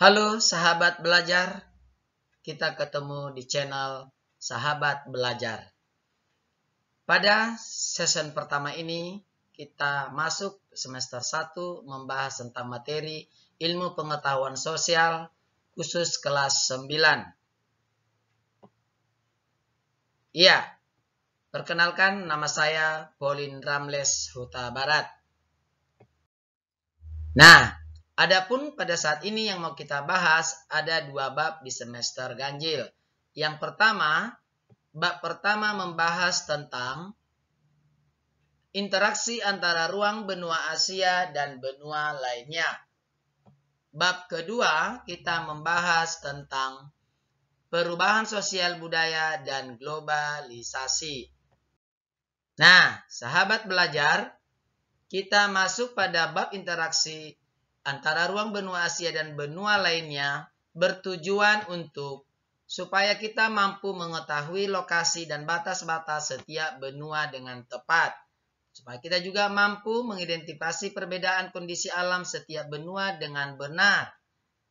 Halo sahabat belajar, kita ketemu di channel Sahabat Belajar. Pada season pertama ini, kita masuk semester 1 membahas tentang materi ilmu pengetahuan sosial khusus kelas 9. Iya, perkenalkan nama saya Polin Ramles Huta Barat. Nah, Adapun pada saat ini yang mau kita bahas ada dua bab di semester ganjil. Yang pertama, bab pertama membahas tentang interaksi antara ruang benua Asia dan benua lainnya. Bab kedua, kita membahas tentang perubahan sosial budaya dan globalisasi. Nah, sahabat belajar, kita masuk pada bab interaksi antara ruang benua Asia dan benua lainnya bertujuan untuk supaya kita mampu mengetahui lokasi dan batas-batas setiap benua dengan tepat. Supaya kita juga mampu mengidentifikasi perbedaan kondisi alam setiap benua dengan benar.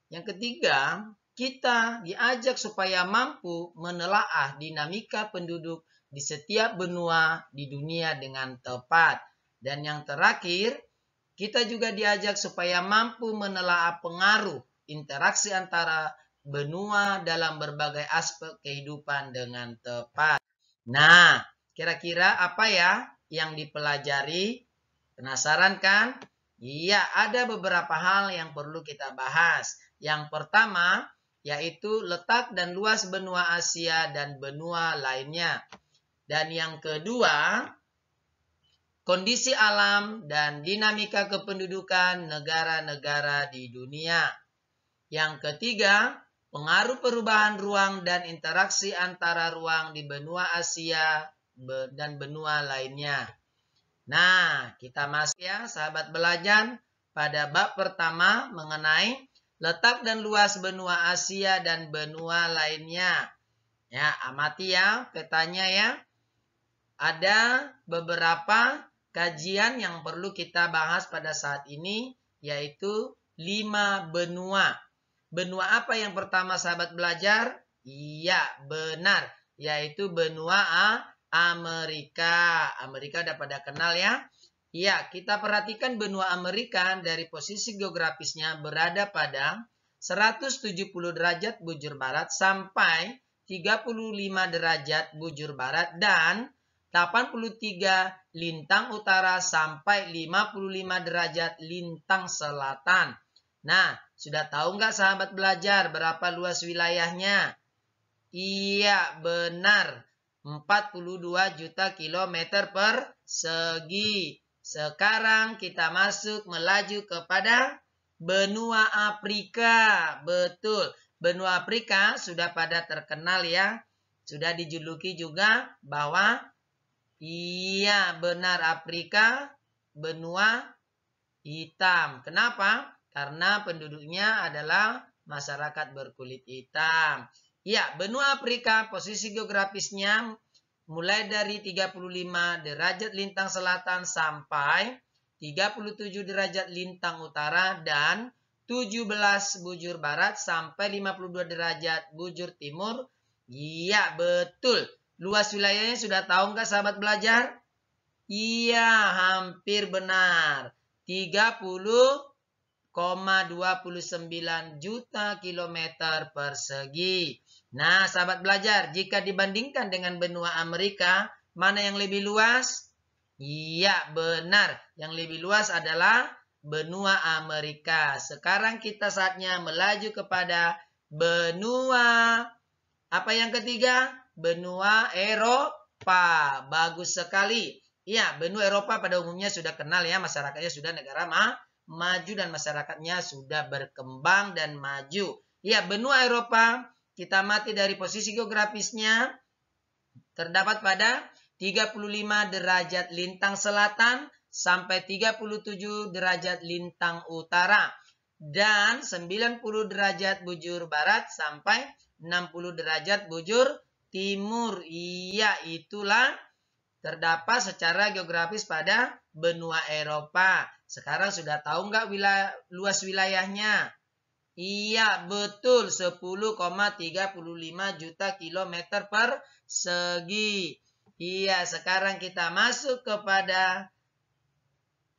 Yang ketiga, kita diajak supaya mampu menelaah dinamika penduduk di setiap benua di dunia dengan tepat. Dan yang terakhir, kita juga diajak supaya mampu menelaah pengaruh interaksi antara benua dalam berbagai aspek kehidupan dengan tepat. Nah, kira-kira apa ya yang dipelajari? Penasaran kan? Iya, ada beberapa hal yang perlu kita bahas. Yang pertama, yaitu letak dan luas benua Asia dan benua lainnya. Dan yang kedua, kondisi alam, dan dinamika kependudukan negara-negara di dunia. Yang ketiga, pengaruh perubahan ruang dan interaksi antara ruang di benua Asia dan benua lainnya. Nah, kita masuk ya sahabat belajar pada bab pertama mengenai letak dan luas benua Asia dan benua lainnya. Ya, amati ya petanya ya. Ada beberapa kajian yang perlu kita bahas pada saat ini yaitu lima benua. Benua apa yang pertama sahabat belajar? Iya, benar, yaitu benua A, Amerika. Amerika udah pada kenal ya. Iya, kita perhatikan benua Amerika dari posisi geografisnya berada pada 170 derajat bujur barat sampai 35 derajat bujur barat dan 83 lintang utara sampai 55 derajat lintang selatan. Nah, sudah tahu nggak sahabat belajar berapa luas wilayahnya? Iya, benar. 42 juta kilometer persegi. Sekarang kita masuk melaju kepada benua Afrika. Betul, benua Afrika sudah pada terkenal ya. Sudah dijuluki juga bahwa Iya, benar Afrika benua hitam. Kenapa? Karena penduduknya adalah masyarakat berkulit hitam. Iya benua Afrika posisi geografisnya mulai dari 35 derajat lintang selatan sampai 37 derajat lintang utara dan 17 bujur barat sampai 52 derajat bujur timur. Iya, betul. Luas wilayahnya sudah tahu nggak sahabat belajar? Iya, hampir benar. 30,29 juta kilometer persegi. Nah, sahabat belajar, jika dibandingkan dengan benua Amerika, mana yang lebih luas? Iya, benar. Yang lebih luas adalah benua Amerika. Sekarang kita saatnya melaju kepada benua apa yang ketiga? benua Eropa. Bagus sekali. Iya, benua Eropa pada umumnya sudah kenal ya, masyarakatnya sudah negara ma maju dan masyarakatnya sudah berkembang dan maju. Iya, benua Eropa kita mati dari posisi geografisnya terdapat pada 35 derajat lintang selatan sampai 37 derajat lintang utara dan 90 derajat bujur barat sampai 60 derajat bujur Timur. Iya, itulah terdapat secara geografis pada benua Eropa. Sekarang sudah tahu nggak wilayah, luas wilayahnya? Iya, betul. 10,35 juta kilometer persegi. Iya, sekarang kita masuk kepada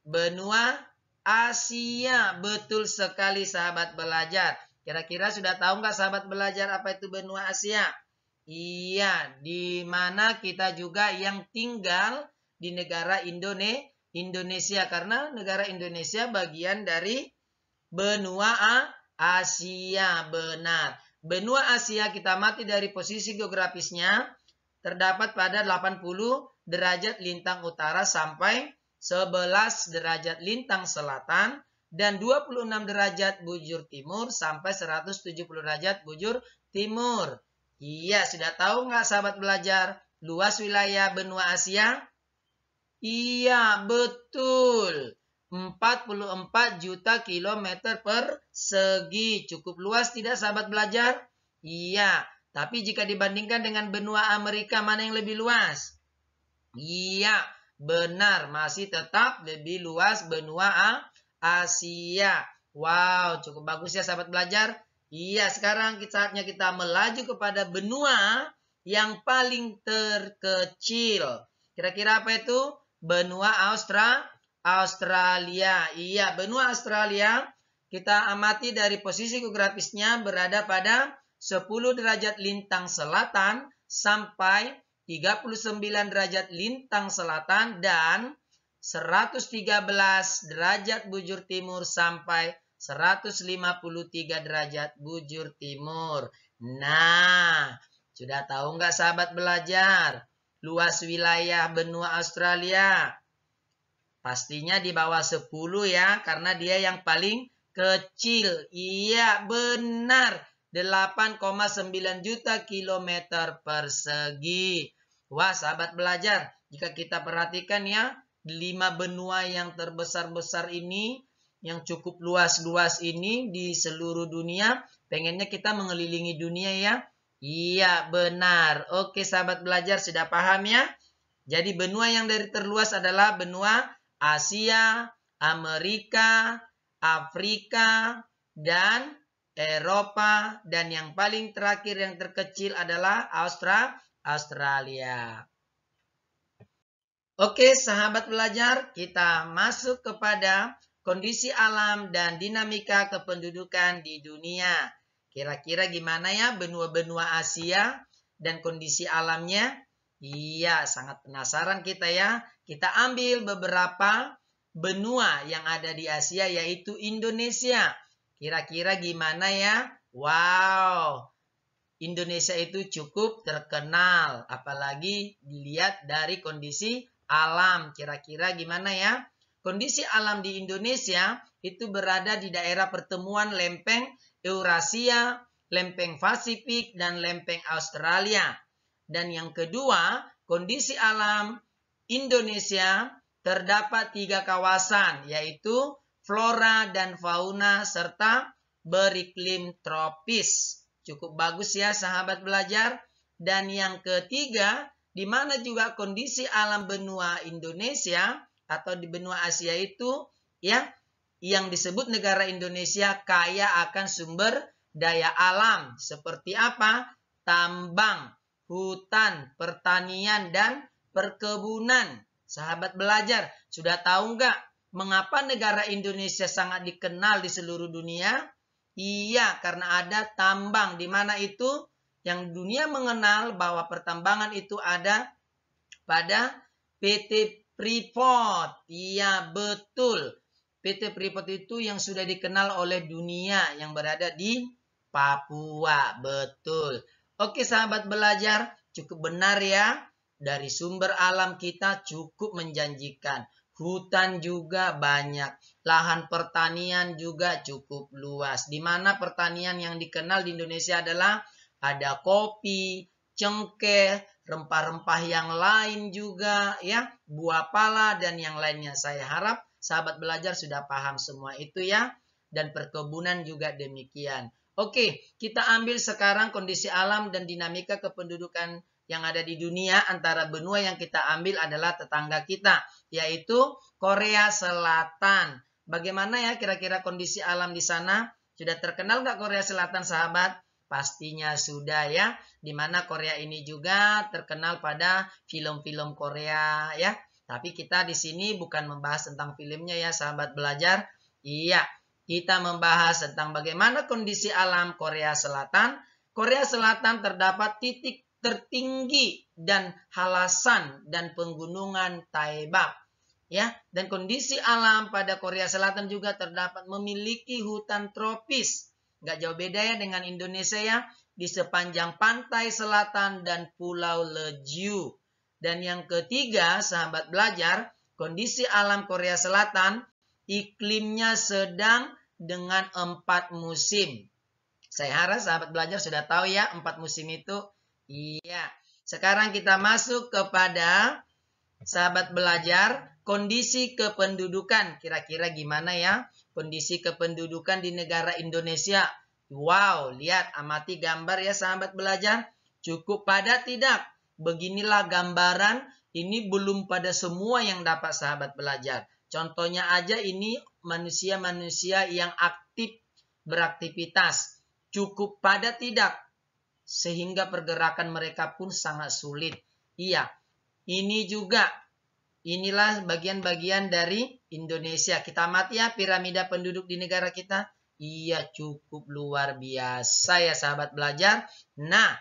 benua Asia. Betul sekali sahabat belajar. Kira-kira sudah tahu nggak sahabat belajar apa itu benua Asia? Iya, di mana kita juga yang tinggal di negara Indonesia karena negara Indonesia bagian dari benua Asia, benar. Benua Asia kita mati dari posisi geografisnya terdapat pada 80 derajat lintang utara sampai 11 derajat lintang selatan dan 26 derajat bujur timur sampai 170 derajat bujur timur. Iya, sudah tahu nggak sahabat belajar? Luas wilayah benua Asia? Iya, betul. 44 juta kilometer persegi. Cukup luas tidak sahabat belajar? Iya, tapi jika dibandingkan dengan benua Amerika mana yang lebih luas? Iya, benar masih tetap lebih luas benua Asia. Wow, cukup bagus ya sahabat belajar. Iya, sekarang kita saatnya kita melaju kepada benua yang paling terkecil. Kira-kira apa itu? Benua Austra Australia. Iya, benua Australia kita amati dari posisi geografisnya berada pada 10 derajat lintang selatan sampai 39 derajat lintang selatan dan 113 derajat bujur timur sampai 153 derajat bujur timur. Nah, sudah tahu nggak sahabat belajar? Luas wilayah benua Australia. Pastinya di bawah 10 ya, karena dia yang paling kecil. Iya, benar. 8,9 juta kilometer persegi. Wah, sahabat belajar, jika kita perhatikan ya, lima benua yang terbesar-besar ini yang cukup luas-luas ini di seluruh dunia. Pengennya kita mengelilingi dunia ya. Iya, benar. Oke, sahabat belajar sudah paham ya? Jadi benua yang dari terluas adalah benua Asia, Amerika, Afrika, dan Eropa. Dan yang paling terakhir yang terkecil adalah Austra Australia. Oke, sahabat belajar, kita masuk kepada kondisi alam dan dinamika kependudukan di dunia. Kira-kira gimana ya benua-benua Asia dan kondisi alamnya? Iya, sangat penasaran kita ya. Kita ambil beberapa benua yang ada di Asia yaitu Indonesia. Kira-kira gimana ya? Wow, Indonesia itu cukup terkenal, apalagi dilihat dari kondisi alam. Kira-kira gimana ya? Kondisi alam di Indonesia itu berada di daerah pertemuan lempeng Eurasia, lempeng Pasifik, dan lempeng Australia. Dan yang kedua, kondisi alam Indonesia terdapat tiga kawasan, yaitu flora dan fauna serta beriklim tropis. Cukup bagus ya sahabat belajar. Dan yang ketiga, di mana juga kondisi alam benua Indonesia atau di benua Asia itu ya yang disebut negara Indonesia kaya akan sumber daya alam seperti apa? Tambang, hutan, pertanian dan perkebunan. Sahabat belajar, sudah tahu nggak mengapa negara Indonesia sangat dikenal di seluruh dunia? Iya, karena ada tambang di mana itu yang dunia mengenal bahwa pertambangan itu ada pada PT Freeport. Iya, betul. PT Freeport itu yang sudah dikenal oleh dunia yang berada di Papua. Betul. Oke, sahabat belajar, cukup benar ya. Dari sumber alam kita cukup menjanjikan. Hutan juga banyak, lahan pertanian juga cukup luas. Di mana pertanian yang dikenal di Indonesia adalah ada kopi, cengkeh, rempah-rempah yang lain juga ya, buah pala dan yang lainnya. Saya harap sahabat belajar sudah paham semua itu ya dan perkebunan juga demikian. Oke, kita ambil sekarang kondisi alam dan dinamika kependudukan yang ada di dunia antara benua yang kita ambil adalah tetangga kita, yaitu Korea Selatan. Bagaimana ya kira-kira kondisi alam di sana? Sudah terkenal nggak Korea Selatan, sahabat? pastinya sudah ya. Dimana Korea ini juga terkenal pada film-film Korea ya. Tapi kita di sini bukan membahas tentang filmnya ya sahabat belajar. Iya, kita membahas tentang bagaimana kondisi alam Korea Selatan. Korea Selatan terdapat titik tertinggi dan halasan dan penggunungan Taebak ya dan kondisi alam pada Korea Selatan juga terdapat memiliki hutan tropis Nggak jauh beda ya dengan Indonesia ya. Di sepanjang pantai selatan dan pulau Leju. Dan yang ketiga, sahabat belajar, kondisi alam Korea Selatan, iklimnya sedang dengan empat musim. Saya harap sahabat belajar sudah tahu ya empat musim itu. Iya. Sekarang kita masuk kepada sahabat belajar kondisi kependudukan. Kira-kira gimana ya kondisi kependudukan di negara Indonesia? Wow, lihat amati gambar ya sahabat belajar. Cukup padat tidak? Beginilah gambaran ini belum pada semua yang dapat sahabat belajar. Contohnya aja ini manusia-manusia yang aktif beraktivitas. Cukup padat tidak? Sehingga pergerakan mereka pun sangat sulit. Iya, ini juga Inilah bagian-bagian dari Indonesia. Kita mati ya piramida penduduk di negara kita. Iya cukup luar biasa ya sahabat belajar. Nah,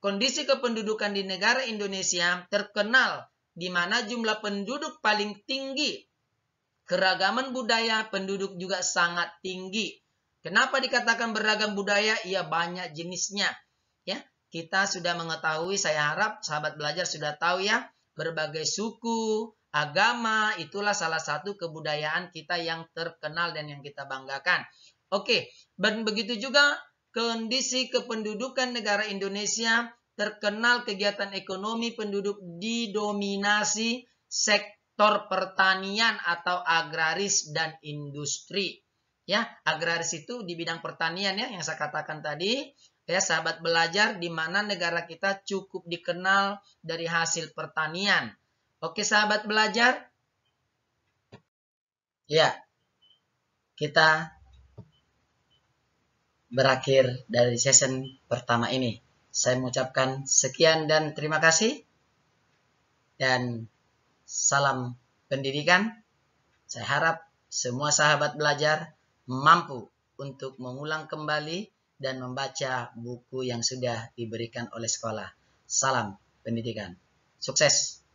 kondisi kependudukan di negara Indonesia terkenal di mana jumlah penduduk paling tinggi. Keragaman budaya penduduk juga sangat tinggi. Kenapa dikatakan beragam budaya? Iya banyak jenisnya. Ya, kita sudah mengetahui, saya harap sahabat belajar sudah tahu ya, berbagai suku, Agama itulah salah satu kebudayaan kita yang terkenal dan yang kita banggakan. Oke, dan begitu juga kondisi kependudukan negara Indonesia terkenal kegiatan ekonomi penduduk didominasi sektor pertanian atau agraris dan industri. Ya, agraris itu di bidang pertanian ya yang saya katakan tadi. Ya, sahabat belajar di mana negara kita cukup dikenal dari hasil pertanian. Oke sahabat belajar. Ya, kita berakhir dari season pertama ini. Saya mengucapkan sekian dan terima kasih. Dan salam pendidikan. Saya harap semua sahabat belajar mampu untuk mengulang kembali dan membaca buku yang sudah diberikan oleh sekolah. Salam pendidikan. Sukses!